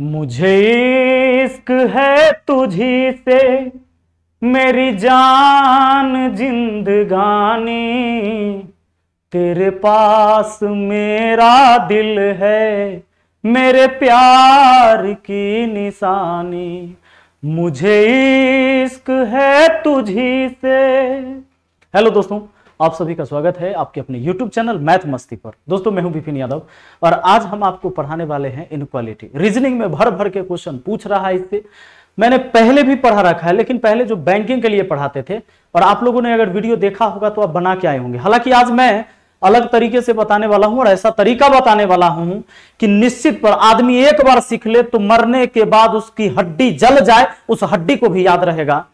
मुझे इश्क है तुझी से मेरी जान जिंदगानी तेरे पास मेरा दिल है मेरे प्यार की निशानी मुझे इश्क है तुझी से हेलो दोस्तों आप सभी का स्वागत है आपके अपने YouTube चैनल मैथ मस्ती पर दोस्तों मैं हूं विपिन यादव और आज हम आपको पढ़ाने वाले हैं इनक्वालिटी रीजनिंग में भर भर के क्वेश्चन पूछ रहा है इससे मैंने पहले भी पढ़ा रखा है लेकिन पहले जो बैंकिंग के लिए पढ़ाते थे और आप लोगों ने अगर वीडियो देखा होगा तो आप बना के आए होंगे हालांकि आज मैं अलग तरीके से बताने वाला हूं और ऐसा तरीका बताने वाला हूं कि निश्चित पर आदमी एक बार सीख ले तो मरने के बाद उसकी हड्डी जल जाए उस हड्डी को भी याद रहेगा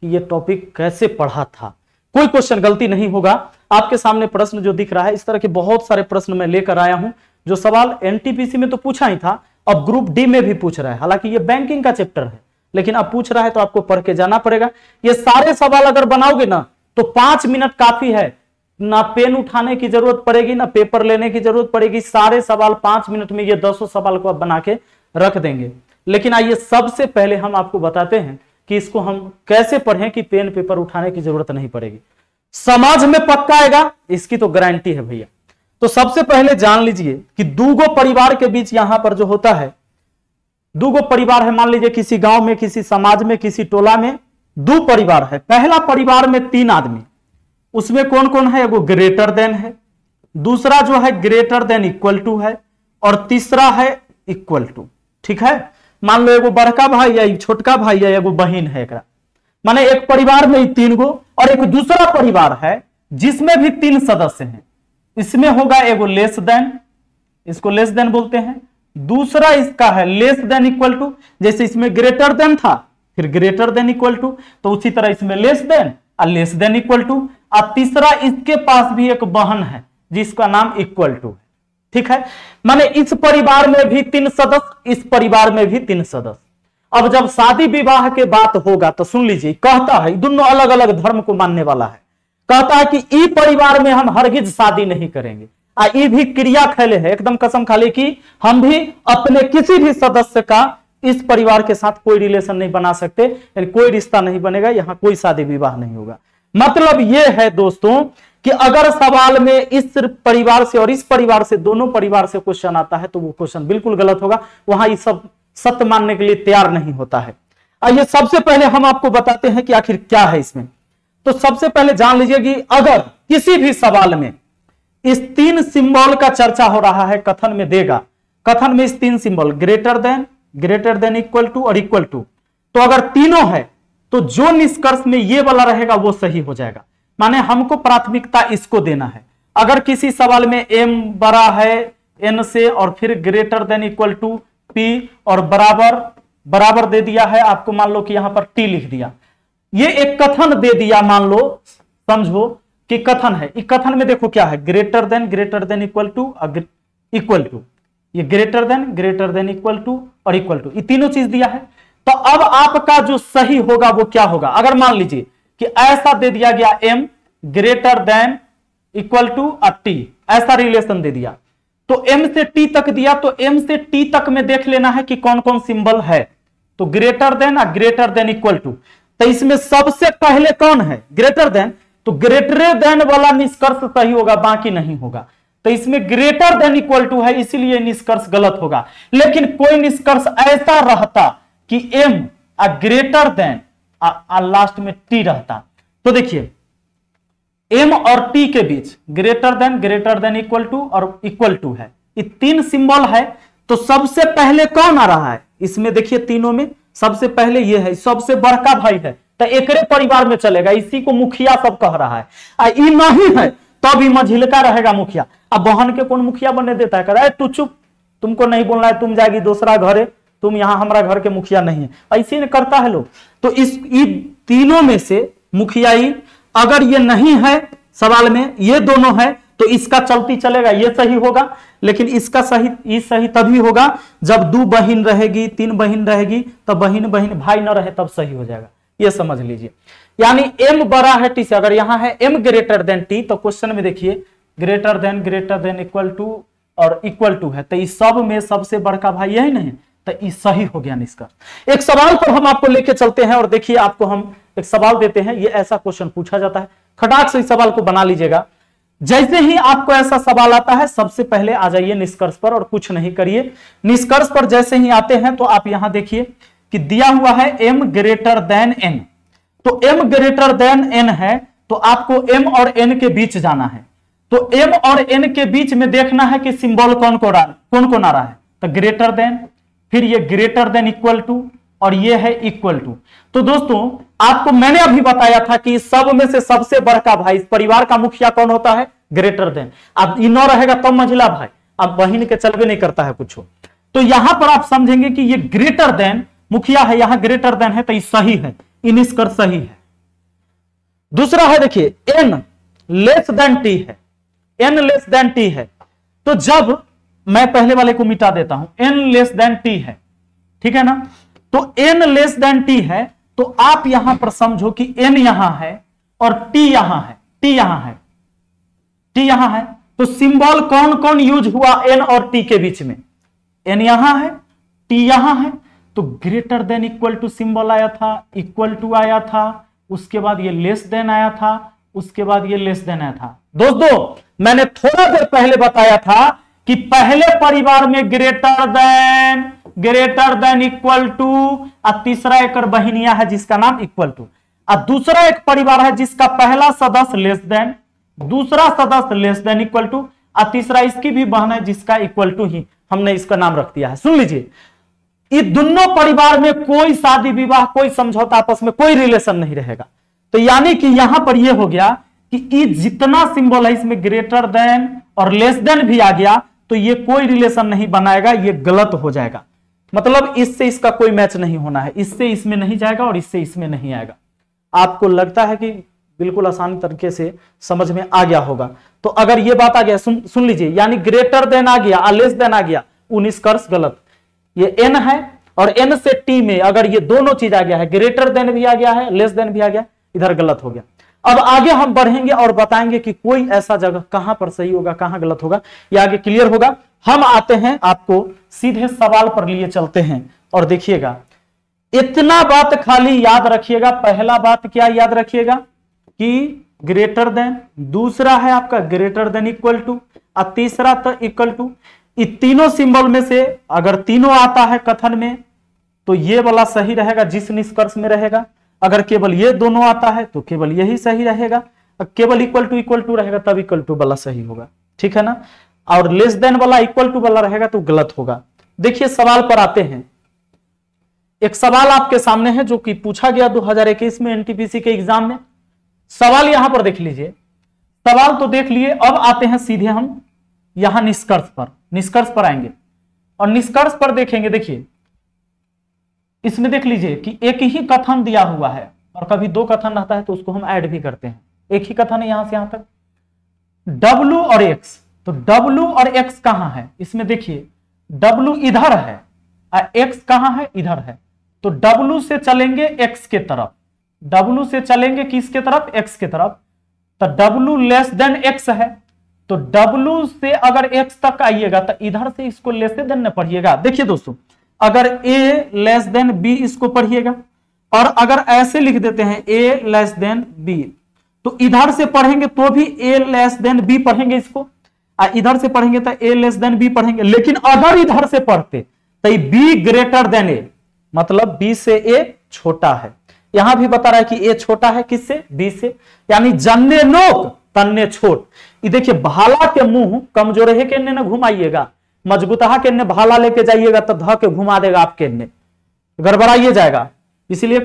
कि ये टॉपिक कैसे पढ़ा था कोई क्वेश्चन गलती नहीं होगा आपके सामने प्रश्न जो दिख रहा है इस तरह के बहुत सारे प्रश्न मैं लेकर आया हूं जो सवाल एनटीपीसी में तो पूछा ही था अब ग्रुप डी में भी पूछ रहा है हालांकि ये बैंकिंग का चैप्टर है लेकिन अब पूछ रहा है तो आपको पढ़ के जाना पड़ेगा ये सारे सवाल अगर बनाओगे ना तो पांच मिनट काफी है ना पेन उठाने की जरूरत पड़ेगी ना पेपर लेने की जरूरत पड़ेगी सारे सवाल पांच मिनट में ये दसों सवाल को आप बना के रख देंगे लेकिन आइए सबसे पहले हम आपको बताते हैं कि इसको हम कैसे पढ़ें कि पेन पेपर उठाने की जरूरत नहीं पड़ेगी समाज में पक्का आएगा इसकी तो गारंटी है भैया तो सबसे पहले जान लीजिए कि दूगो परिवार के बीच यहां पर जो होता है दूगो परिवार है मान लीजिए किसी गांव में किसी समाज में किसी टोला में दो परिवार है पहला परिवार में तीन आदमी उसमें कौन कौन है वो ग्रेटर देन है दूसरा जो है ग्रेटर देन इक्वल टू है और तीसरा है इक्वल टू ठीक है मान लो एगो बड़का भाई है छोटका भाई है एगो बहन है एक माने एक परिवार में तीन गो और एक दूसरा परिवार है जिसमें भी तीन सदस्य हैं इसमें होगा एगो लेस देन इसको लेस देन बोलते हैं दूसरा इसका है लेस देन इक्वल टू जैसे इसमें ग्रेटर देन था फिर ग्रेटर देन इक्वल टू तो उसी तरह इसमें लेस देन और लेस देन इक्वल टू और तीसरा इसके पास भी एक बहन है जिसका नाम इक्वल टू है ठीक है माने इस परिवार में भी तीन सदस्य इस परिवार में भी तीन सदस्य अब जब शादी विवाह के बात होगा तो सुन लीजिए कहता है दोनों अलग अलग धर्म को मानने वाला है कहता है कि ई परिवार में हम हरगिज शादी नहीं करेंगे आ ये भी क्रिया खेले है एकदम कसम खाली कि हम भी अपने किसी भी सदस्य का इस परिवार के साथ कोई रिलेशन नहीं बना सकते कोई रिश्ता नहीं बनेगा यहां कोई शादी विवाह नहीं होगा मतलब यह है दोस्तों कि अगर सवाल में इस परिवार से और इस परिवार से दोनों परिवार से क्वेश्चन आता है तो वो क्वेश्चन बिल्कुल गलत होगा वहां इस सब सत्य मानने के लिए तैयार नहीं होता है आइए सबसे पहले हम आपको बताते हैं कि आखिर क्या है इसमें तो सबसे पहले जान लीजिए कि अगर किसी भी सवाल में इस तीन सिंबल का चर्चा हो रहा है कथन में देगा कथन में इस तीन symbol greater than greater than equal to और इक्वल टू तो अगर तीनों है तो जो निष्कर्ष में ये वाला रहेगा वो सही हो जाएगा माने हमको प्राथमिकता इसको देना है अगर किसी सवाल में एम बड़ा है एन से और फिर greater than equal to P और बराबर बराबर दे दिया है आपको मान लो कि यहां पर टी लिख दिया ये एक कथन दे दिया मान लो समझो कि कथन है इस कथन में देखो क्या है greater than greater than equal to equal to ये greater than greater than equal to और इक्वल टू ये तीनों चीज दिया है तो अब आपका जो सही होगा वो क्या होगा अगर मान लीजिए कि ऐसा दे दिया गया m greater than equal to uh T ऐसा रिलेशन दे दिया तो m से t तक दिया तो m से t तक में देख लेना है कि कौन कौन सिंबल है तो ग्रेटर देन और ग्रेटर देन इक्वल टू तो इसमें सबसे पहले कौन है ग्रेटर देन तो ग्रेटर देन वाला निष्कर्ष सही होगा बाकी नहीं होगा तो इसमें ग्रेटर देन इक्वल टू है इसीलिए निष्कर्ष गलत होगा लेकिन कोई निष्कर्ष ऐसा रहता कि एम आ ग्रेटर देन आ, आ लास्ट में टी रहता तो देखिए एम और टी के बीच greater than greater than equal to और इक्वल टू है ये तीन सिंबल है तो सबसे पहले कौन आ रहा है इसमें देखिए तीनों में सबसे पहले ये है सबसे बड़का भाई है तो एक परिवार में चलेगा इसी को मुखिया सब कह रहा है आ ई नहीं है तब तो मझिलका रहेगा मुखिया अब बहन के कौन मुखिया बनने देता है कह रहा है तू चुप तुमको नहीं बोलना है तुम जाएगी दूसरा घरे तुम यहां हमारा घर के मुखिया नहीं है ऐसे ही करता है लोग तो इस तीनों में से मुखिया ही अगर ये नहीं है सवाल में ये दोनों है तो इसका चलती चलेगा ये सही होगा लेकिन इसका सही ये सही तभी होगा जब दो बहन रहेगी तीन बहन रहेगी तब बहन बहन भाई न रहे तब सही हो जाएगा ये समझ लीजिए यानी एम बड़ा है टी से अगर यहां है एम ग्रेटर देन टी तो क्वेश्चन में देखिए greater than greater than equal to और इक्वल टू है तो इस सब में सबसे बड़का भाई यही नहीं तो ये सही हो गया निष्कर्ष एक सवाल पर हम आपको लेके चलते हैं और देखिए आपको हम एक सवाल देते हैं ये ऐसा क्वेश्चन पूछा जाता है खटाक से इस सवाल को बना लीजिएगा जैसे ही आपको ऐसा सवाल आता है सबसे पहले आ जाइए निष्कर्ष पर और कुछ नहीं करिए निष्कर्ष पर जैसे ही आते हैं तो आप यहां देखिए कि दिया हुआ है m ग्रेटर देन n तो m ग्रेटर देन n है तो आपको m और n के बीच जाना है तो m और n के बीच में देखना है कि सिंबल कौन को कौन कौन आ रहा है तो ग्रेटर देन फिर ये ग्रेटर देन इक्वल टू और ये है इक्वल टू तो दोस्तों आपको मैंने अभी बताया था कि सब में से सबसे बड़का भाई परिवार का मुखिया कौन होता है ग्रेटर देन अब इन रहेगा तब तो मझिला भाई अब बहन के चलवे नहीं करता है कुछ तो यहां पर आप समझेंगे कि ये ग्रेटर देन मुखिया है यहां ग्रेटर देन है तो ये सही है इनिस्कर सही है दूसरा है देखिए एन लेस देन टी है एन लेस देन टी है तो जब मैं पहले वाले को मिटा देता हूं एन लेस देन टी है ठीक है ना तो एन लेस देन टी है तो आप यहां पर समझो कि एन यहां है और टी यहां है टी यहां है टी यहां है तो सिंबल कौन कौन यूज हुआ एन और टी के बीच में एन यहां है टी यहां है तो greater than equal to symbol आया था इक्वल टू आया था उसके बाद ये लेस देन आया था उसके बाद ये लेस देन आया था दोस्तों मैंने थोड़ा देर पहले बताया था कि पहले परिवार में greater than greater than equal to और तीसरा एक बहिनिया है जिसका नाम इक्वल टू और दूसरा एक परिवार है जिसका पहला सदस्य लेस देन दूसरा सदस्य लेस देन इक्वल टू और तीसरा इसकी भी बहन है जिसका इक्वल टू ही हमने इसका नाम रख दिया है सुन लीजिए ये दोनों परिवार में कोई शादी विवाह कोई समझौता आपस में कोई रिलेशन नहीं रहेगा तो यानी कि यहां पर यह हो गया कि जितना सिंबल है इसमें ग्रेटर देन और लेस देन भी आ गया तो ये कोई रिलेशन नहीं बनाएगा ये गलत हो जाएगा मतलब इससे इसका कोई मैच नहीं होना है इससे इसमें नहीं जाएगा और इससे इसमें नहीं आएगा आपको लगता है कि बिल्कुल आसान तरीके से समझ में आ गया होगा तो अगर ये बात आ गया सुन सुन लीजिए यानी ग्रेटर देन आ गया लेस देन आ गया उन्नीस गलत ये एन है और एन से टी में अगर ये दोनों चीज आ गया है ग्रेटर देन भी आ गया है लेस देन भी आ गया इधर गलत हो गया अब आगे हम बढ़ेंगे और बताएंगे कि कोई ऐसा जगह कहां पर सही होगा कहां गलत होगा ये आगे क्लियर होगा हम आते हैं आपको सीधे सवाल पर लिए चलते हैं और देखिएगा इतना बात खाली याद रखिएगा पहला बात क्या याद रखिएगा कि ग्रेटर देन दूसरा है आपका ग्रेटर देन इक्वल टू और तीसरा तो इक्वल टू इन तीनों सिंबल में से अगर तीनों आता है कथन में तो ये वाला सही रहेगा जिस निष्कर्ष में रहेगा अगर केवल ये दोनों आता है तो केवल यही सही रहेगा केवल इक्वल टू इक्वल टू रहेगा तब इक्वल टू वाला सही होगा ठीक है ना और लेस देन वाला इक्वल टू वाला रहेगा तो गलत होगा देखिए सवाल पर आते हैं एक सवाल आपके सामने है जो कि पूछा गया 2021 में एनटीपीसी के एग्जाम में सवाल यहां पर देख लीजिए सवाल तो देख लिए अब आते हैं सीधे हम यहां निष्कर्ष पर निष्कर्ष पर आएंगे और निष्कर्ष पर देखेंगे देखिए इसमें देख लीजिए कि एक ही कथन दिया हुआ है और कभी दो कथन रहता है तो उसको हम ऐड भी करते हैं एक ही कथन है यहां से यहां तक W और X तो W और X कहां है इसमें देखिए W इधर है और X कहां है इधर है तो W से चलेंगे X के तरफ W से चलेंगे किसके तरफ X के तरफ तो W लेस देन X है तो W से अगर X तक आइएगा तो इधर से इसको लेस देन पढ़िएगा देखिए दोस्तों अगर ए लेस देन बी इसको पढ़िएगा और अगर ऐसे लिख देते हैं ए लेस देन बी तो इधर से पढ़ेंगे तो भी ए लेस देन बी पढ़ेंगे इसको आ इधर से पढ़ेंगे तो ए लेस देन बी पढ़ेंगे लेकिन अगर इधर से पढ़ते तो बी ग्रेटर देन ए मतलब बी से ए छोटा है यहां भी बता रहा है कि ए छोटा है किससे बी से यानी जन्ने नोक तन्ने छोट ये देखिए भाला के मुंह कमजोर है कि घुमाइएगा मजबूतहा के भाला लेके जाइएगा तो ध के घुमा देगा आपके गड़बड़ाइए जाएगा इसलिए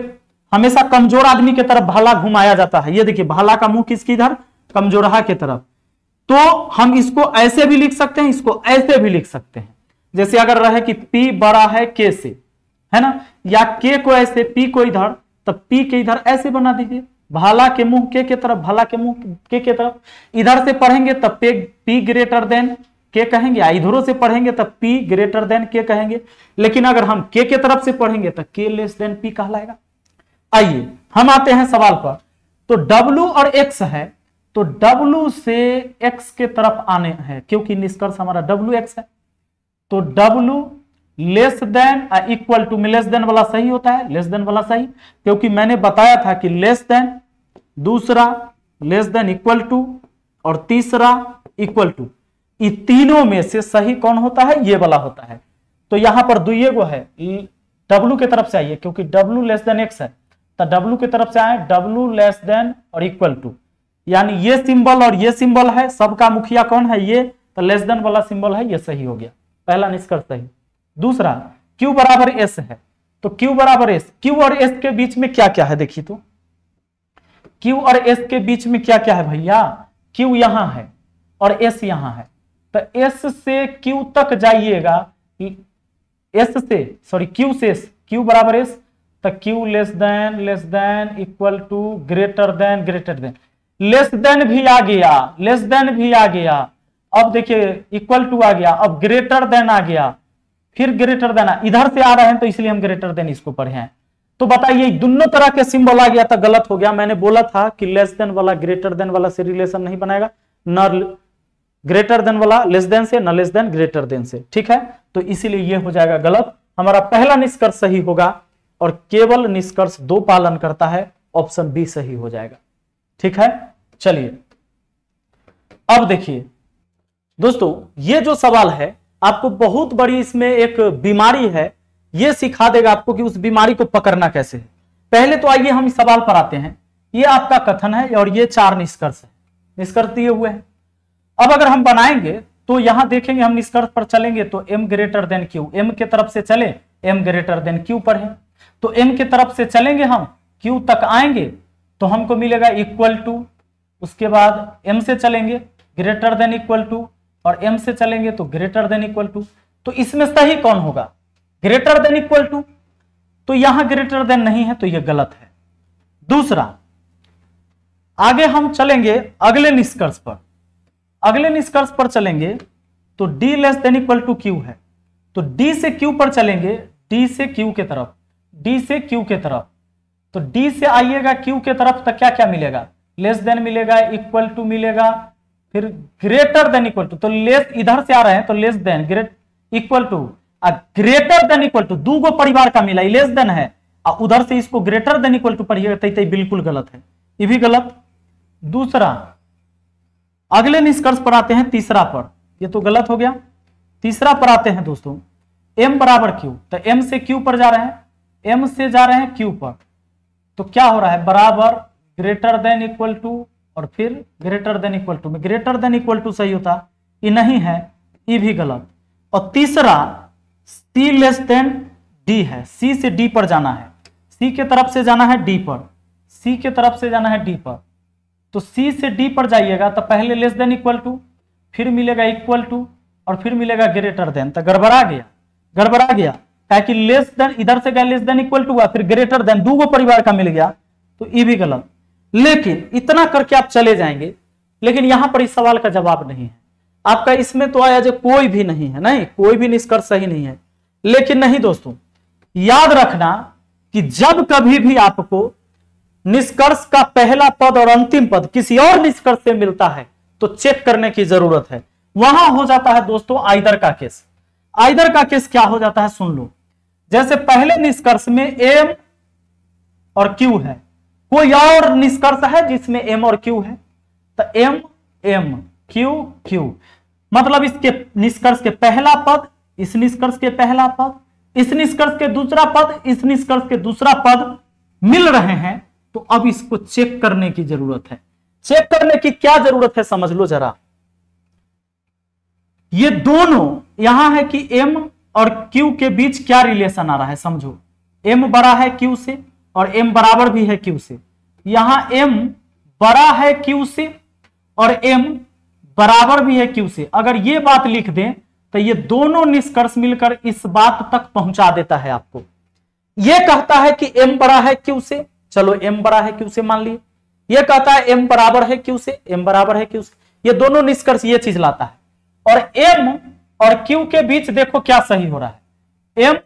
हमेशा कमजोर आदमी के तरफ भाला घुमाया जाता है ये देखिए भाला का मुंह किसकी इधर कमजोरहा के तरफ तो हम इसको ऐसे भी लिख सकते हैं इसको ऐसे भी लिख सकते हैं जैसे अगर रहे कि पी बड़ा है के से है ना या के को ऐसे पी को इधर तो पी के इधर ऐसे बना दीजिए भाला के मुंह के के तरफ भाला के मुंह के के तरफ इधर से पढ़ेंगे तब तो पे पी ग्रेटर देन के कहेंगे इधरों से पढ़ेंगे तो पी ग्रेटर देन के कहेंगे लेकिन अगर हम के के तरफ से पढ़ेंगे तो के लेस देन पी कहलाएगा आइए हम आते हैं सवाल पर तो डब्लू और एक्स है तो डब्लू से एक्स के तरफ आने हैं क्योंकि निष्कर्ष हमारा डब्लू एक्स है तो W less than equal to में लेस देन वाला सही होता है लेस देन वाला सही क्योंकि मैंने बताया था कि लेस देन दूसरा लेस देन इक्वल टू और तीसरा इक्वल टू ये तीनों में से सही कौन होता है ये वाला होता है तो यहां पर दुए गो है डब्लू के तरफ से आइए क्योंकि डब्लू लेस देन एक्स है तो डब्लू के तरफ से आए डब्लू लेस देन और इक्वल टू यानी ये सिंबल और ये सिंबल है सबका मुखिया कौन है ये तो लेस देन वाला सिंबल है ये सही हो गया पहला निष्कर्ष सही दूसरा क्यू बराबर एस है तो क्यू बराबर एस क्यू और एस के बीच में क्या क्या है देखिए तो क्यू और एस के बीच में क्या क्या है भैया क्यू यहां है और एस यहां है तो एस से क्यू तक जाइएगा एस से सॉरी क्यू से क्यू बराबर एस तो Q less than less than equal to greater than greater than less than भी आ गया लेस देन भी आ गया अब देखिए इक्वल टू आ गया अब ग्रेटर देन आ गया फिर ग्रेटर देन इधर से आ रहे हैं तो इसलिए हम ग्रेटर देन इसको पढ़े हैं तो बताइए दोनों तरह के सिंबल आ गया था गलत हो गया मैंने बोला था कि लेस देन वाला ग्रेटर देन वाला से रिलेशन नहीं बनाएगा नर ग्रेटर देन वाला लेस देन से न लेस देन ग्रेटर देन से ठीक है तो इसीलिए यह हो जाएगा गलत हमारा पहला निष्कर्ष सही होगा और केवल निष्कर्ष दो पालन करता है ऑप्शन बी सही हो जाएगा ठीक है चलिए अब देखिए दोस्तों ये जो सवाल है आपको बहुत बड़ी इसमें एक बीमारी है ये सिखा देगा आपको कि उस बीमारी को पकड़ना कैसे है पहले तो आइए हम इस सवाल पर आते हैं ये आपका कथन है और ये चार निष्कर्ष है निष्कर्ष दिए हुए हैं अब अगर हम बनाएंगे तो यहां देखेंगे हम निष्कर्ष पर चलेंगे तो m greater than q m के तरफ से चले m ग्रेटर देन q पर है तो m के तरफ से चलेंगे हम q तक आएंगे तो हमको मिलेगा इक्वल टू उसके बाद m से चलेंगे ग्रेटर देन इक्वल टू और m से चलेंगे तो ग्रेटर देन इक्वल टू तो इसमें सही कौन होगा ग्रेटर देन इक्वल टू तो यहां ग्रेटर देन नहीं है तो यह गलत है दूसरा आगे हम चलेंगे अगले निष्कर्ष पर अगले निष्कर्ष पर चलेंगे तो d less than equal to q है तो d से q पर चलेंगे d से q के तरफ d से q के तरफ तो d से आइएगा q के तरफ तो क्या क्या मिलेगा लेस देन मिलेगा इक्वल टू मिलेगा फिर ग्रेटर देन इक्वल टू तो लेस इधर से आ रहे हैं तो less than great equal to आ ग्रेटर देन इक्वल टू दो गो परिवार का मिला लेस देन है और उधर से इसको ग्रेटर देन इक्वल टू पढ़िएगा तो तई बिल्कुल गलत है ये भी गलत दूसरा अगले निष्कर्ष पर आते हैं तीसरा पर ये तो गलत हो गया तीसरा पर आते हैं दोस्तों m बराबर क्यू तो m से q पर जा रहे हैं m से जा रहे हैं q पर तो क्या हो रहा है बराबर ग्रेटर देन इक्वल टू और फिर ग्रेटर देन इक्वल टू में ग्रेटर देन इक्वल टू सही होता ये नहीं है ये भी गलत और तीसरा सी लेस देन डी है सी से डी पर जाना है सी के तरफ से जाना है डी पर सी के तरफ से जाना है डी पर तो सी से डी पर जाइएगा तो पहले लेस देन इक्वल टू फिर मिलेगा इक्वल टू और फिर मिलेगा ग्रेटर देन तो गड़बड़ा गया गड़बड़ा गया ताकि लेस देन इधर से गया लेस देन इक्वल टू हुआ फिर ग्रेटर देन दो परिवार का मिल गया तो ये e भी गलत लेकिन इतना करके आप चले जाएंगे लेकिन यहां पर इस सवाल का जवाब नहीं है आपका इसमें तो आया जो कोई भी नहीं है नहीं कोई भी निष्कर्ष सही नहीं है लेकिन नहीं दोस्तों याद रखना कि जब कभी भी आपको निष्कर्ष का पहला पद और अंतिम पद किसी और निष्कर्ष से मिलता है तो चेक करने की जरूरत है वहां हो जाता है दोस्तों आइदर का केस आइदर का केस क्या हो जाता है सुन लो जैसे पहले निष्कर्ष में एम और क्यू है कोई और निष्कर्ष है जिसमें एम और क्यू है तो एम एम क्यू क्यू मतलब इसके निष्कर्ष के पहला पद इस निष्कर्ष के पहला पद इस निष्कर्ष के दूसरा पद इस निष्कर्ष के दूसरा पद मिल रहे हैं तो अब इसको चेक करने की जरूरत है चेक करने की क्या जरूरत है समझ लो जरा ये दोनों यहां है कि m और q के बीच क्या रिलेशन आ रहा है समझो m बड़ा है q से और m बराबर भी है q से यहां m बड़ा है q से और m बराबर भी है q से अगर ये बात लिख दें तो ये दोनों निष्कर्ष मिलकर इस बात तक पहुंचा देता है आपको ये कहता है कि m बड़ा है q से चलो m बड़ा है क्यू से मान लिए ये कहता है m बराबर है क्यू से m बराबर है क्यू से ये दोनों निष्कर्ष ये चीज लाता है और m और q के बीच देखो क्या सही हो रहा है m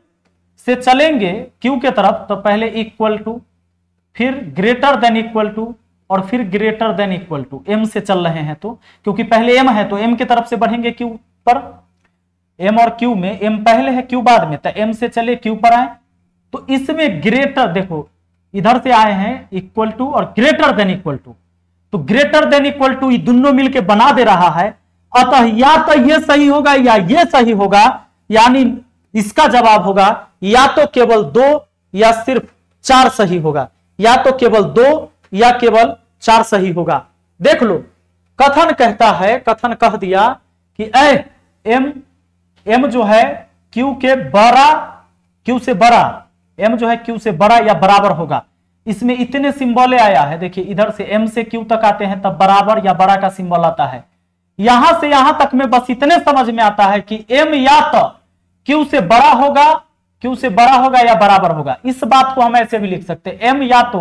से चलेंगे q के तरफ तो पहले इक्वल टू फिर ग्रेटर देन इक्वल टू और फिर greater than equal to m से चल रहे हैं तो क्योंकि पहले m है तो m की तरफ से बढ़ेंगे q पर m और q में m पहले है q बाद में तो m से चले q पर आए तो इसमें ग्रेटर देखो इधर से आए हैं इक्वल टू और ग्रेटर देन इक्वल टू तो ग्रेटर देन इक्वल टू ये दोनों मिलके बना दे रहा है अतः या तो ये सही होगा या ये सही होगा यानी इसका जवाब होगा या तो केवल दो या सिर्फ चार सही होगा या तो केवल दो या केवल चार सही होगा देख लो कथन कहता है कथन कह दिया कि ए एम एम जो है क्यू के बड़ा क्यू से बड़ा एम जो है क्यू से बड़ा या बराबर होगा इसमें इतने सिंबल आया है देखिए इधर से एम से क्यू तक आते हैं तब बराबर या बड़ा का सिंबल आता है यहां से यहां तक में बस इतने समझ में आता है कि एम या तो क्यू से बड़ा होगा क्यू से बड़ा होगा या बराबर होगा इस बात को हम ऐसे भी लिख सकते हैं एम या तो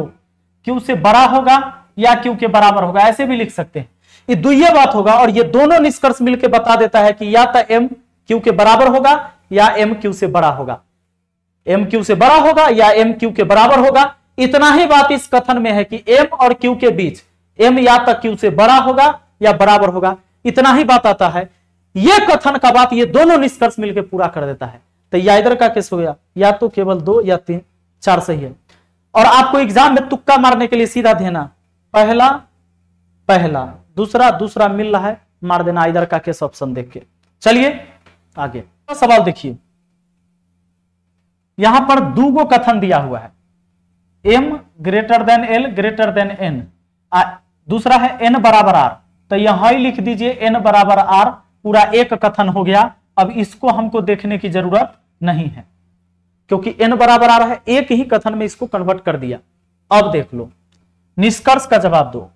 क्यू से बड़ा होगा या क्यू के बराबर होगा ऐसे भी लिख सकते हैं ये दुये बात होगा और ये दोनों निष्कर्ष मिलकर बता देता है कि या तो एम क्यू के बराबर होगा या एम क्यू से बड़ा होगा एम क्यू से बड़ा होगा या एम क्यू के बराबर होगा इतना ही बात इस कथन में है कि एम और क्यू के बीच एम या तो क्यू से बड़ा होगा या बराबर होगा इतना ही बात आता है यह कथन का बात यह दोनों निष्कर्ष मिलकर पूरा कर देता है तो या इधर का केस हो गया या तो केवल दो या तीन चार सही है और आपको एग्जाम में तुक्का मारने के लिए सीधा देना पहला पहला दूसरा दूसरा मिल रहा है मार देना इधर का केस ऑप्शन देख के चलिए आगे सवाल देखिए यहां पर दू गो कथन दिया हुआ है M greater than L greater than N दूसरा है एन बराबर आर तो यहां ही लिख दीजिए एन बराबर आर पूरा एक कथन हो गया अब इसको हमको देखने की जरूरत नहीं है क्योंकि एन बराबर आर है एक ही कथन में इसको कन्वर्ट कर दिया अब देख लो निष्कर्ष का जवाब दो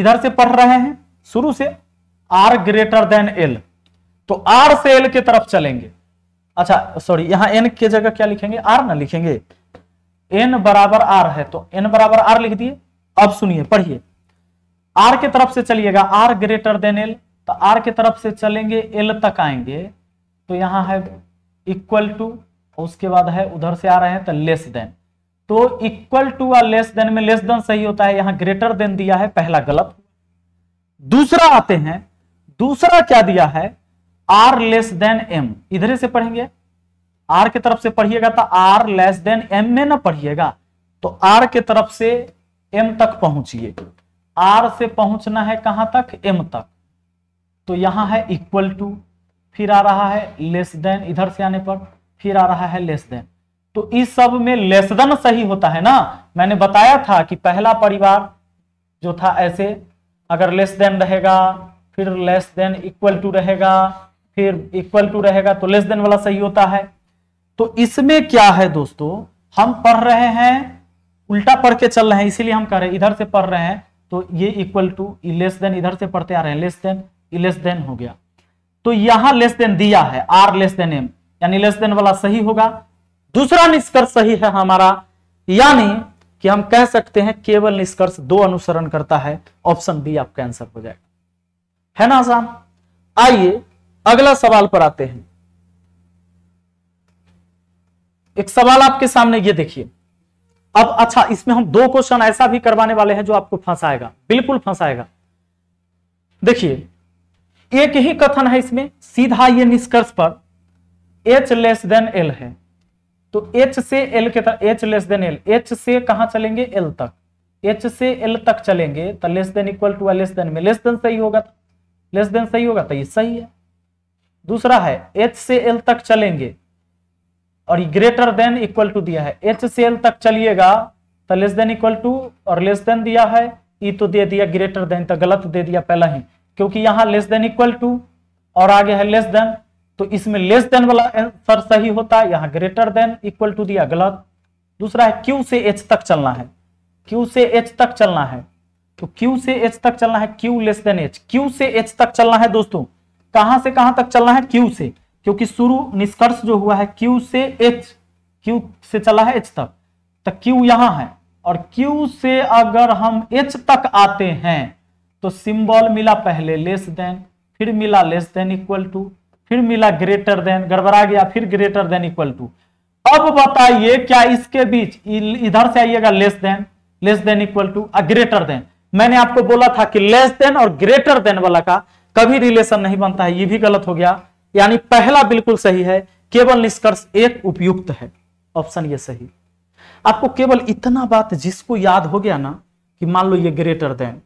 इधर से पढ़ रहे हैं शुरू से आर ग्रेटर देन एल तो आर से एल की तरफ चलेंगे अच्छा सॉरी यहाँ एन के जगह क्या लिखेंगे आर ना लिखेंगे एन बराबर आर है तो एन बराबर आर लिख दिए अब सुनिए पढ़िए आर के तरफ से चलिएगा आर ग्रेटर देन एल तो आर के तरफ से चलेंगे एल तक आएंगे तो यहाँ है इक्वल टू उसके बाद है उधर से आ रहे हैं तो लेस देन तो इक्वल टू और लेस देन में लेस देन सही होता है यहां ग्रेटर देन दिया है पहला गलत दूसरा आते हैं दूसरा क्या दिया है आर लेस देन एम इधर से पढ़ेंगे आर के तरफ से पढ़िएगा तो आर लेस देन एम में ना पढ़िएगा तो आर के तरफ से एम तक पहुंचिए आर से पहुंचना है कहां तक एम तक तो यहां है इक्वल टू फिर आ रहा है लेस देन इधर से आने पर फिर आ रहा है लेस देन तो इस सब में लेस देन सही होता है ना मैंने बताया था कि पहला परिवार जो था ऐसे अगर लेस देन रहेगा फिर लेस देन इक्वल टू रहेगा फिर इक्वल टू रहेगा तो लेस देन वाला सही होता है तो इसमें क्या है दोस्तों हम पढ़ रहे हैं उल्टा पढ़ के चल रहे हैं इसीलिए हम कह रहे हैं इधर से पढ़ रहे हैं तो ये इक्वल टू लेस देन इधर से पढ़ते आ रहे हैं लेस देन लेस देन हो गया तो यहां लेस देन दिया है आर लेस देन एम यानी लेस देन वाला सही होगा दूसरा निष्कर्ष सही है हमारा यानी कि हम कह सकते हैं केवल निष्कर्ष दो अनुसरण करता है ऑप्शन बी आपका आंसर हो जाएगा है ना आसान आइए अगला सवाल पर आते हैं एक सवाल आपके सामने ये देखिए अब अच्छा इसमें हम दो क्वेश्चन ऐसा भी करवाने वाले हैं जो आपको फंसाएगा बिल्कुल फंसाएगा देखिए एक ही कथन है इसमें सीधा ये निष्कर्ष पर एच लेस देन एल है तो एच से एल के तरह H less than L H से कहा चलेंगे एल तक एच से एल तक चलेंगे तो less than equal to less than में लेस देन सही होगा लेस तो। देन सही होगा तो ये सही है दूसरा है एच से एल तक चलेंगे और ये ग्रेटर देन इक्वल टू दिया है एच से एल तक चलिएगा तो लेस देन इक्वल टू और लेस देन दिया है ई तो दे दिया ग्रेटर देन तो गलत दे दिया पहला ही क्योंकि यहां लेस देन इक्वल टू और आगे है लेस देन तो इसमें लेस देन वाला आंसर सही होता है यहां ग्रेटर देन इक्वल टू दिया गलत दूसरा है क्यू से एच तक चलना है क्यू से एच तक चलना है तो क्यू से एच तक चलना है Q less than H Q से एच तक चलना है दोस्तों कहां से कहां तक चलना है क्यू से क्योंकि शुरू निष्कर्ष जो हुआ है क्यू से एच क्यू से चला है एच तक तो क्यू यहां है और क्यू से अगर हम एच तक आते हैं तो सिंबल मिला पहले लेस देन फिर मिला लेस देन इक्वल टू फिर मिला ग्रेटर देन गड़बड़ा गया फिर ग्रेटर देन इक्वल टू अब बताइए क्या इसके बीच इधर से आइएगा less than less than equal to greater than मैंने आपको बोला था कि लेस देन और ग्रेटर देन वाला का कभी रिलेशन नहीं बनता है ये भी गलत हो गया यानी पहला बिल्कुल सही है केवल निष्कर्ष एक उपयुक्त है ऑप्शन ये सही आपको केवल इतना बात जिसको याद हो गया ना कि मान लो ये ग्रेटर देन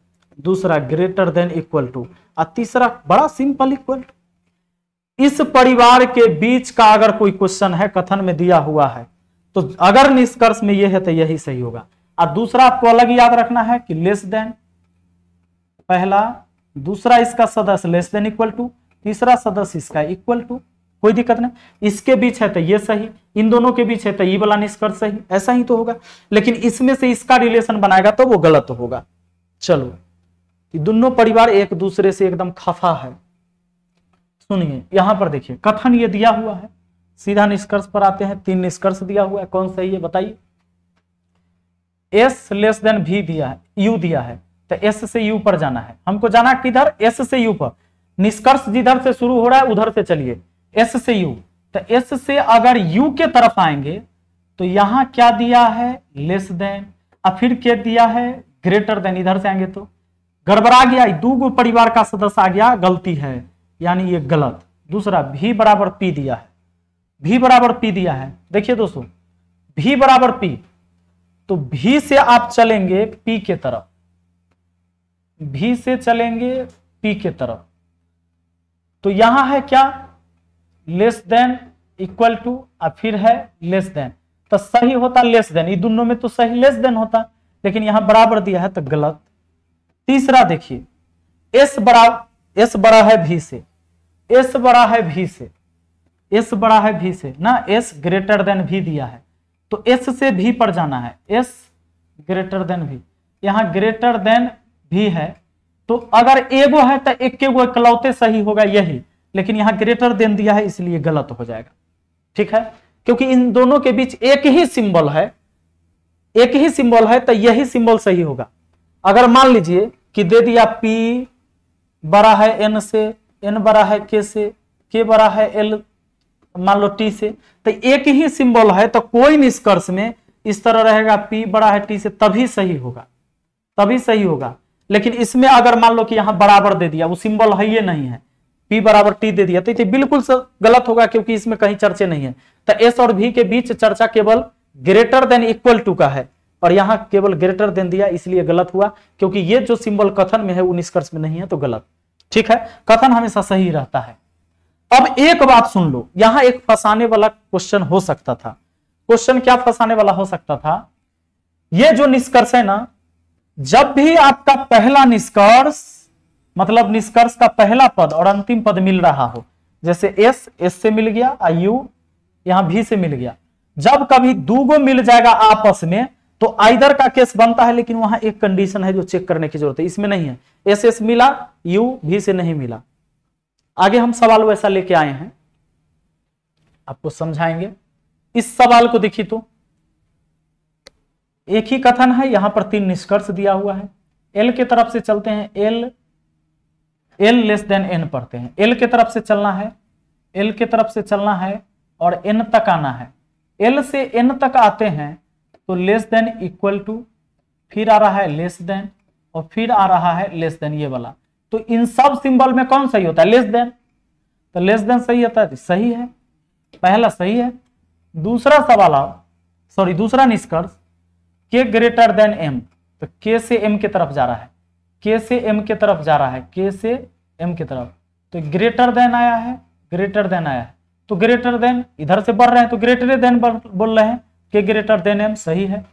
दूसरा ग्रेटर देन इक्वल टू और तीसरा बड़ा सिंपल इक्वल टू इस परिवार के बीच का अगर कोई क्वेश्चन है कथन में दिया हुआ है तो अगर निष्कर्ष में यह है तो यही सही होगा और दूसरा आपको अलग याद रखना है कि लेस देन पहला दूसरा इसका सदस्य लेस देन इक्वल टू तीसरा सदस्य इसका इक्वल टू कोई दिक्कत नहीं इसके बीच है तो ये सही इन दोनों के बीच है तो ये वाला निष्कर्ष सही ऐसा ही तो होगा लेकिन इसमें से इसका रिलेशन बनाएगा तो वो गलत होगा चलो दोनों परिवार एक दूसरे से एकदम खफा है सुनिए यहां पर देखिए कथन ये दिया हुआ है सीधा निष्कर्ष पर आते हैं तीन निष्कर्ष दिया हुआ है कौन सही है बताइए एस लेस देन भी दिया है यू दिया है तो एस से यू पर जाना है हमको जाना किधर एस से यू पर निष्कर्ष जिधर से शुरू हो रहा है उधर से चलिए एस से यू तो एस से अगर यू के तरफ आएंगे तो यहां क्या दिया है लेस देन और फिर क्या दिया है ग्रेटर देन इधर से आएंगे तो गड़बड़ा गया दू गो परिवार का सदस्य आ गया गलती है यानी ये गलत दूसरा भी बराबर पी दिया है भी बराबर पी दिया है देखिए दोस्तों भी बराबर पी तो भी से आप चलेंगे पी के तरफ भी से चलेंगे पी के तरफ तो यहां है क्या लेस देन इक्वल टू और फिर है लेस देन तो सही होता लेस देन ये दोनों में तो सही लेस देन होता लेकिन यहां बराबर दिया है तो गलत तीसरा देखिए एस बड़ा एस बड़ा है भी से एस बड़ा है भी से एस बड़ा है भी से ना एस ग्रेटर देन भी दिया है तो एस से भी पर जाना है एस ग्रेटर देन भी यहां ग्रेटर देन भी है तो अगर एगो है तो एक के गो इकलौते सही होगा यही लेकिन यहाँ ग्रेटर देन दिया है इसलिए गलत हो जाएगा ठीक है क्योंकि इन दोनों के बीच एक ही सिंबल है एक ही सिंबल है तो यही सिंबल सही होगा अगर मान लीजिए कि दे दिया पी बड़ा है एन से एन बड़ा है के से के बड़ा है एल मान लो टी से तो एक ही सिंबल है तो कोई निष्कर्ष में इस तरह रहेगा पी बड़ा है टी से तभी सही होगा तभी सही होगा लेकिन इसमें अगर मान लो कि यहां बराबर दे दिया वो सिंबल है ये नहीं है पी बराबर टी दे दिया तो ये बिल्कुल गलत होगा क्योंकि इसमें कहीं चर्चे नहीं है तो एस और भी के बीच चर्चा केवल ग्रेटर देन इक्वल टू का है और यहां केवल ग्रेटर देन दिया इसलिए गलत हुआ क्योंकि ये जो सिंबल कथन में है वो निष्कर्ष में नहीं है तो गलत ठीक है कथन हमेशा सही रहता है अब एक बात सुन लो यहां एक फंसाने वाला क्वेश्चन हो सकता था क्वेश्चन क्या फंसाने वाला हो सकता था ये जो निष्कर्ष है ना जब भी आपका पहला निष्कर्ष मतलब निष्कर्ष का पहला पद और अंतिम पद मिल रहा हो जैसे एस एस से मिल गया आई यू यहां भी से मिल गया जब कभी दूगो मिल जाएगा आपस में तो आइदर का केस बनता है लेकिन वहां एक कंडीशन है जो चेक करने की जरूरत है इसमें नहीं है एस एस मिला यू भी से नहीं मिला आगे हम सवाल वैसा लेके आए हैं आपको समझाएंगे इस सवाल को देखिए तो एक ही कथन है यहां पर तीन निष्कर्ष दिया हुआ है एल के तरफ से चलते हैं L L less than N पढ़ते हैं एल के तरफ से चलना है एल के तरफ से चलना है और एन तक आना है एल से एन तक आते हैं तो लेस देन इक्वल टू फिर आ रहा है लेस देन और फिर आ रहा है लेस देन ये वाला तो इन सब सिंबल में कौन सही होता है लेस देन तो लेस देन सही होता है सही है पहला सही है दूसरा सवाल सॉरी दूसरा निष्कर्ष के ग्रेटर देन एम तो के से एम की तरफ जा रहा है के से एम की तरफ जा रहा है के से एम की तरफ तो ग्रेटर देन आया है ग्रेटर देन आया है तो ग्रेटर देन इधर से बढ़ रहे हैं तो ग्रेटर देन बोल रहे हैं के ग्रेटर देन एम सही है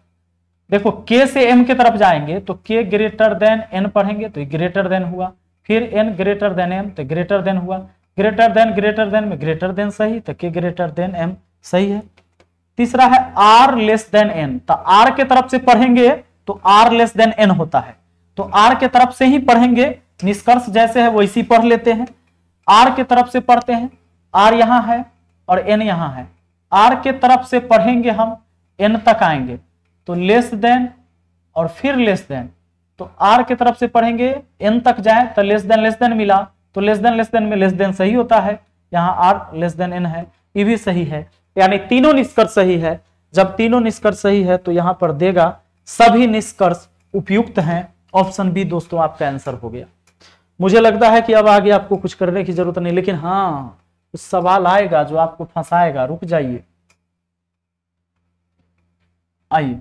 देखो के से एम की तरफ जाएंगे तो के ग्रेटर देन एन पढ़ेंगे तो ग्रेटर देन हुआ फिर एन ग्रेटर देन एम तो ग्रेटर देन हुआ ग्रेटर देन ग्रेटर देन में ग्रेटर देन सही तो के ग्रेटर देन एम सही है तीसरा है आर लेस देन एन तो आर के तरफ से पढ़ेंगे तो आर लेस देन एन होता है तो आर के तरफ से ही पढ़ेंगे निष्कर्ष जैसे है वैसी पढ़ लेते हैं आर के तरफ से पढ़ते हैं आर यहां है और एन यहां है आर के तरफ से पढ़ेंगे हम एन तक आएंगे तो लेस देन और फिर लेस देन तो आर के तरफ से पढ़ेंगे एन तक जाए तो लेस देन लेस देन मिला तो लेस देन लेस देन में लेस देन सही होता है यहाँ आर लेस देन एन है ये भी सही है यानी तीनों निष्कर्ष सही है जब तीनों निष्कर्ष सही है तो यहां पर देगा सभी निष्कर्ष उपयुक्त हैं ऑप्शन बी दोस्तों आपका आंसर हो गया मुझे लगता है कि अब आगे आपको कुछ करने की जरूरत नहीं लेकिन हाँ कुछ सवाल आएगा जो आपको फंसाएगा रुक जाइए आइए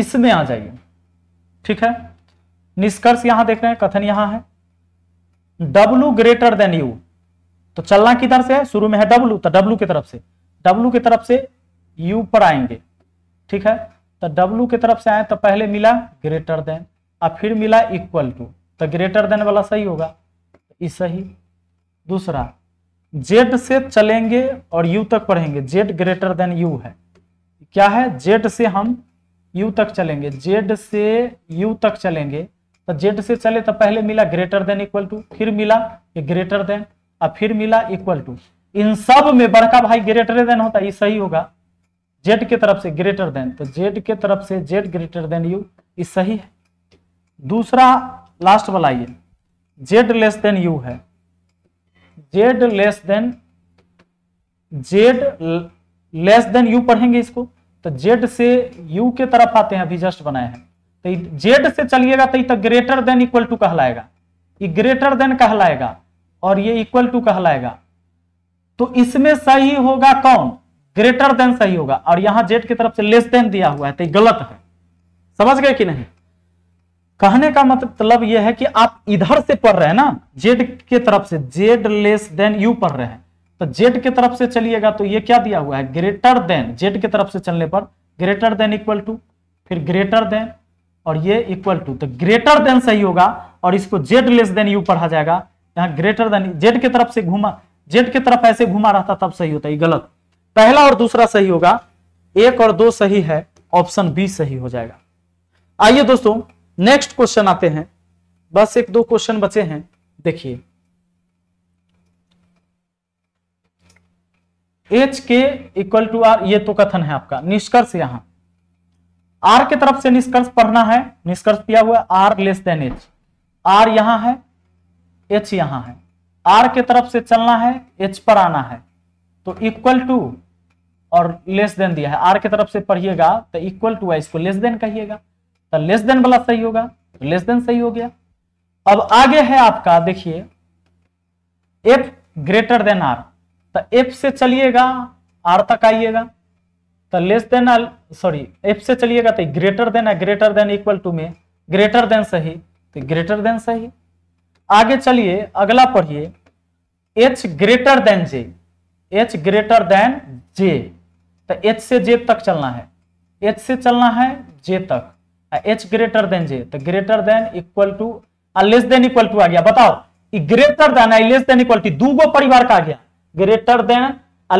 इसमें आ जाइए ठीक है निष्कर्ष यहां देख रहे हैं कथन यहां है डब्लू ग्रेटर देन यू तो चलना किधर से है शुरू में है डब्लू तो डब्लू की तरफ से डब्लू की तरफ से यू पर आएंगे ठीक है तो डब्लू की तरफ से आए तो पहले मिला ग्रेटर देन और फिर मिला इक्वल टू तो ग्रेटर देन वाला सही होगा तो इस सही दूसरा जेड से चलेंगे और यू तक पढ़ेंगे जेड ग्रेटर देन यू है क्या है जेड से हम यू तक चलेंगे जेड से यू तक चलेंगे तो जेड से चले तो पहले मिला ग्रेटर देन इक्वल टू फिर मिला ग्रेटर देन और फिर मिला इक्वल टू इन सब में बड़का भाई ग्रेटर देन होता है ये सही होगा जेड के तरफ से ग्रेटर देन तो जेड के तरफ से जेड ग्रेटर देन यू ये सही है दूसरा लास्ट वाला ये जेड लेस देन यू है Z less than Z less than U पढ़ेंगे इसको तो जेड से यू के तरफ आते हैं अभी जस्ट बनाए हैं तो जेड से चलिएगा तो ग्रेटर देन इक्वल टू कहलाएगा ये ग्रेटर देन कहलाएगा और ये इक्वल टू कहलाएगा तो इसमें सही होगा कौन ग्रेटर देन सही होगा और यहां जेड की तरफ से लेस देन दिया हुआ है तो गलत है समझ गए कि नहीं कहने का मतलब यह है कि आप इधर से पढ़ रहे हैं ना जेड के तरफ से जेड लेस देन यू पढ़ रहे हैं तो जेड के तरफ से चलिएगा तो ये क्या दिया हुआ है ग्रेटर देन जेड के तरफ से चलने पर ग्रेटर देन इक्वल टू फिर ग्रेटर देन और ये इक्वल टू तो ग्रेटर देन सही होगा और इसको जेड लेस देन यू पढ़ा जाएगा यहाँ ग्रेटर देन जेड के तरफ से घूमा जेड के तरफ ऐसे घुमा रहता तब सही होता है गलत पहला और दूसरा सही होगा एक और दो सही है ऑप्शन बी सही हो जाएगा आइए दोस्तों नेक्स्ट क्वेश्चन आते हैं बस एक दो क्वेश्चन बचे हैं देखिए एच के इक्वल टू आर ये तो कथन है आपका निष्कर्ष यहां आर के तरफ से निष्कर्ष पढ़ना है निष्कर्ष दिया हुआ R less than H R यहां है एच यहां है आर के तरफ से चलना है एच पर आना है तो इक्वल टू और लेस देन दिया है आर के तरफ से पढ़िएगा तो इक्वल टू है इसको लेस देन कहिएगा तो लेस देन वाला सही होगा तो लेस देन सही हो गया अब आगे है आपका देखिए एफ ग्रेटर देन आर तो एफ से चलिएगा आर तक आइएगा तो लेस देन सॉरी एफ से चलिएगा तो ग्रेटर देन है ग्रेटर देन इक्वल टू में ग्रेटर देन सही तो ग्रेटर देन सही आगे चलिए अगला पढ़िए H greater than J H greater than J तो एच से जे तक चलना है एच से चलना है जे तक एच ग्रेटर देन जे तो greater than equal to less than equal to आ गया बताओ greater than less than equal to दू गो परिवार का आ गया ग्रेटर देन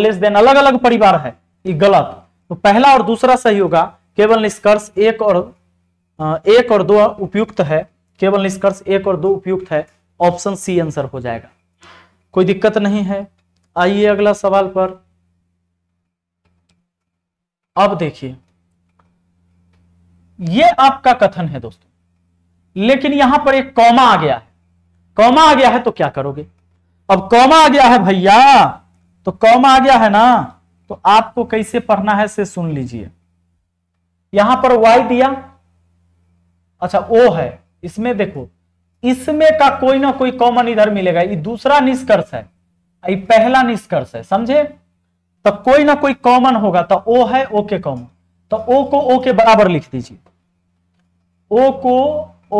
लेस देन अलग अलग परिवार है ये गलत तो पहला और दूसरा सही होगा केवल निष्कर्ष एक और एक और दो उपयुक्त है केवल निष्कर्ष एक और दो उपयुक्त है ऑप्शन सी आंसर हो जाएगा कोई दिक्कत नहीं है आइए अगला सवाल पर अब देखिए यह आपका कथन है दोस्तों लेकिन यहां पर एक कौमा आ गया है कौमा आ गया है तो क्या करोगे अब कौमा आ गया है भैया तो कौमा आ गया है ना तो आपको कैसे पढ़ना है से सुन लीजिए यहां पर वाई दिया अच्छा ओ है इसमें देखो इसमें का कोई ना कोई कॉमन इधर मिलेगा ये दूसरा निष्कर्ष है ये पहला निष्कर्ष है समझे तो कोई ना कोई कॉमन होगा तो ओ है ओ के कॉमन तो ओ को ओ के बराबर लिख दीजिए ओ को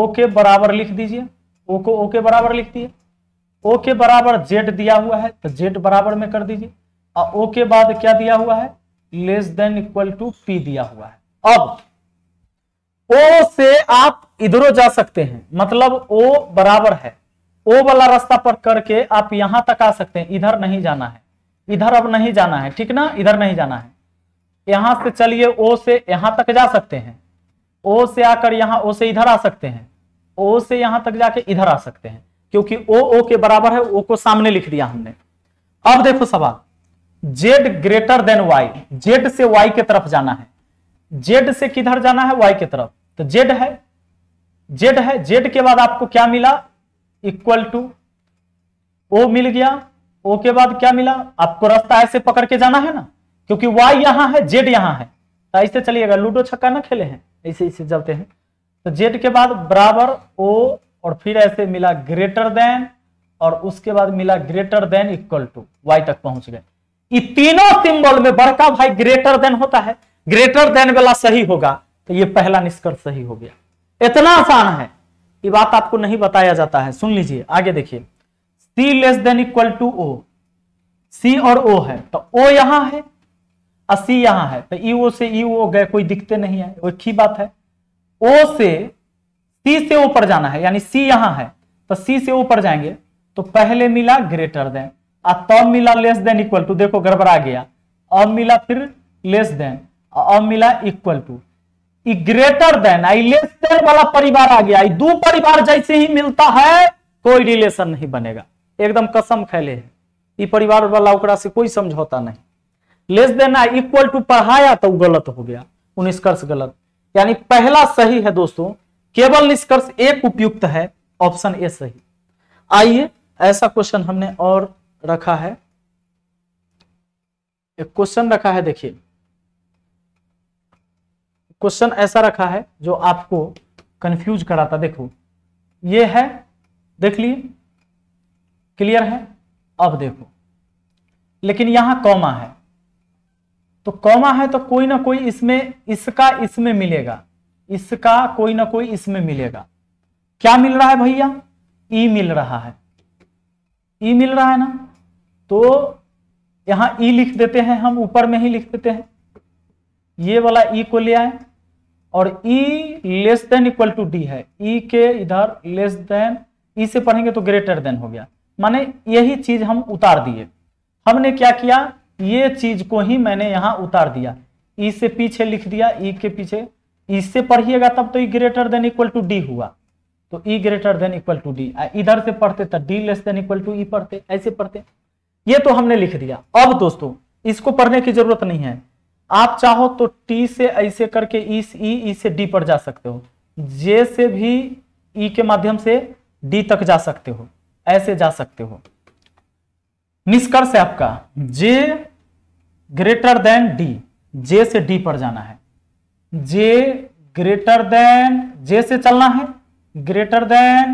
ओ के बराबर लिख दीजिए ओ को ओ के बराबर लिख दिए ओ के बराबर जेड दिया हुआ है तो जेड बराबर में कर दीजिए और ओ के बाद क्या दिया हुआ है less than equal to P दिया हुआ है अब ओ से आप इधरों जा सकते हैं मतलब ओ बराबर है ओ वाला रास्ता पर करके आप यहां तक आ सकते हैं इधर नहीं जाना है इधर अब नहीं जाना है ठीक ना इधर नहीं जाना है यहां से चलिए ओ से यहां तक जा सकते हैं ओ से आकर यहां ओ से इधर आ सकते हैं ओ से यहां तक जाके इधर आ सकते हैं क्योंकि ओ ओ के बराबर है ओ को सामने लिख दिया हमने अब देखो सवाल Z greater than Y Z से वाई के तरफ जाना है जेड से किधर जाना है वाई के तरफ तो जेड है जेड है जेड के बाद आपको क्या मिला इक्वल टू ओ मिल गया ओ के बाद क्या मिला आपको रास्ता ऐसे पकड़ के जाना है ना क्योंकि वाई यहां है जेड यहां है तो ऐसे चलिएगा लूडो छक्का ना खेले हैं ऐसे ऐसे जाते हैं तो जेड के बाद बराबर ओ और फिर ऐसे मिला ग्रेटर देन और उसके बाद मिला greater than equal to Y तक पहुंच गए तीनों सिंबल में बड़का भाई ग्रेटर देन होता है ग्रेटर देन वाला सही होगा तो ये पहला निष्कर्ष सही हो गया इतना आसान है ये बात आपको नहीं बताया जाता है सुन लीजिए आगे देखिए C less than equal to O C और ओ है तो ओ यहां है और सी यहां है तो ईओ e से ईओ e गए कोई दिखते नहीं है एक ही बात है ओ से सी से ऊपर जाना है यानी सी यहां है तो सी से ऊपर जाएंगे तो पहले मिला ग्रेटर देन और तब मिला लेस देन इक्वल टू देखो गड़बड़ा गया अब मिला फिर लेस देन अब मिला equal to greater than I less than वाला परिवार आ गया दो परिवार जैसे ही मिलता है कोई रिलेशन नहीं बनेगा एकदम कसम खैले है परिवार वाला से कोई समझौता नहीं less than I equal to पढ़ाया तो गलत हो गया निष्कर्ष गलत यानी पहला सही है दोस्तों केवल निष्कर्ष एक उपयुक्त है ऑप्शन ए सही आइए ऐसा क्वेश्चन हमने और रखा है एक क्वेश्चन रखा है देखिए क्वेश्चन ऐसा रखा है जो आपको कंफ्यूज कराता देखो ये है देख लिए क्लियर है अब देखो लेकिन यहां कौमा है तो कौमा है तो कोई ना कोई इसमें इसका इसमें मिलेगा इसका कोई ना कोई इसमें मिलेगा क्या मिल रहा है भैया ई e मिल रहा है ई e मिल रहा है ना तो यहां ई e लिख देते हैं हम ऊपर में ही लिख देते हैं ये वाला ई को ले आए और E less than equal to D है E के इधर लेस देन E से पढ़ेंगे तो ग्रेटर देन हो गया माने यही चीज हम उतार दिए हमने क्या किया ये चीज को ही मैंने यहां उतार दिया E से पीछे लिख दिया E के पीछे E से पढ़िएगा तब तो E greater than equal to D हुआ तो E greater than equal to D इधर से पढ़ते तो D less than equal to E पढ़ते ऐसे पढ़ते ये तो हमने लिख दिया अब दोस्तों इसको पढ़ने की जरूरत नहीं है आप चाहो तो टी से ऐसे करके ई ई ई से डी e, e पर जा सकते हो जे से भी ई e के माध्यम से डी तक जा सकते हो ऐसे जा सकते हो निष्कर्ष है आपका J greater than D J से डी पर जाना है जे ग्रेटर देन जे से चलना है ग्रेटर देन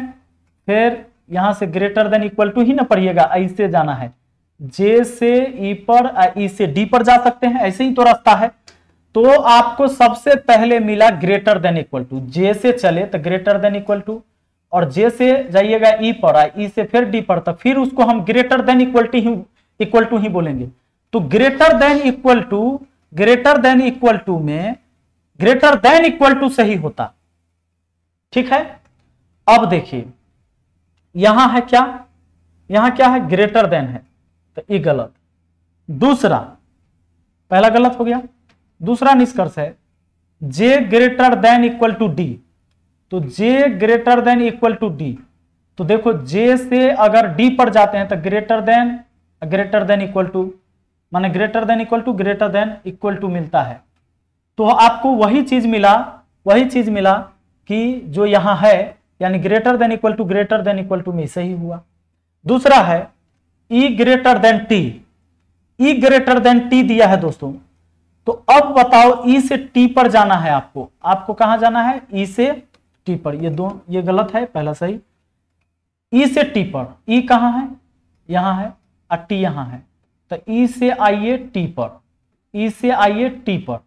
फिर यहां से ग्रेटर देन इक्वल टू ही ना पढ़िएगा ऐसे जाना है जे से ई e पर ई e से डी पर जा सकते हैं ऐसे ही तो रास्ता है तो आपको सबसे पहले मिला greater than equal to J से चले तो ग्रेटर देन इक्वल टू और जे से जाइएगा ई e पर ई से फिर डी पर तो फिर उसको हम ग्रेटर देन इक्वलिटी ही इक्वल टू ही बोलेंगे तो greater than equal to greater than equal to में ग्रेटर देन इक्वल टू सही होता ठीक है अब देखिए यहां है क्या यहां क्या है ग्रेटर देन है तो ये गलत दूसरा पहला गलत हो गया दूसरा निष्कर्ष है J greater than equal to D तो J greater than equal to D तो देखो जे से अगर डी पर जाते हैं तो greater than greater than equal to माने greater than equal to greater than equal to मिलता है तो आपको वही चीज मिला वही चीज मिला कि जो यहां है यानी greater than equal to greater than equal to में सही हुआ दूसरा है E greater than T E greater than T दिया है दोस्तों तो अब बताओ ई e से टी पर जाना है आपको आपको कहा जाना है ई e से टी पर ये दो ये गलत है पहला सही ई e से टी पर ई कहां है यहां है और टी यहां है तो ई से आइए टी पर ई से आइए टी पर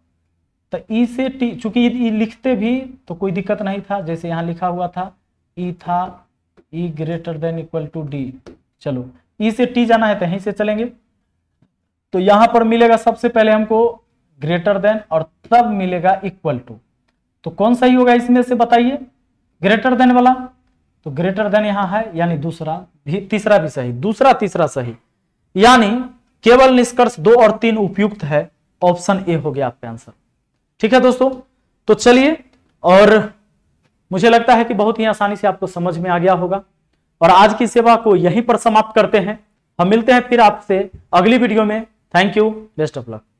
तो ई से टी चूंकि लिखते भी तो कोई दिक्कत नहीं था जैसे यहां लिखा हुआ था ई था E greater than equal to D चलो ई e से टी जाना है तो यहीं से चलेंगे तो यहां पर मिलेगा सबसे पहले हमको ग्रेटर देन और तब मिलेगा इक्वल टू तो कौन सही होगा इसमें से बताइए ग्रेटर देन वाला तो ग्रेटर देन यहां है यानी दूसरा भी तीसरा भी सही दूसरा तीसरा सही यानी केवल निष्कर्ष दो और तीन उपयुक्त है ऑप्शन ए हो गया आपका आंसर ठीक है दोस्तों तो चलिए और मुझे लगता है कि बहुत ही आसानी से आपको समझ में आ गया होगा और आज की सेवा को यहीं पर समाप्त करते हैं हम मिलते हैं फिर आपसे अगली वीडियो में thank you best of luck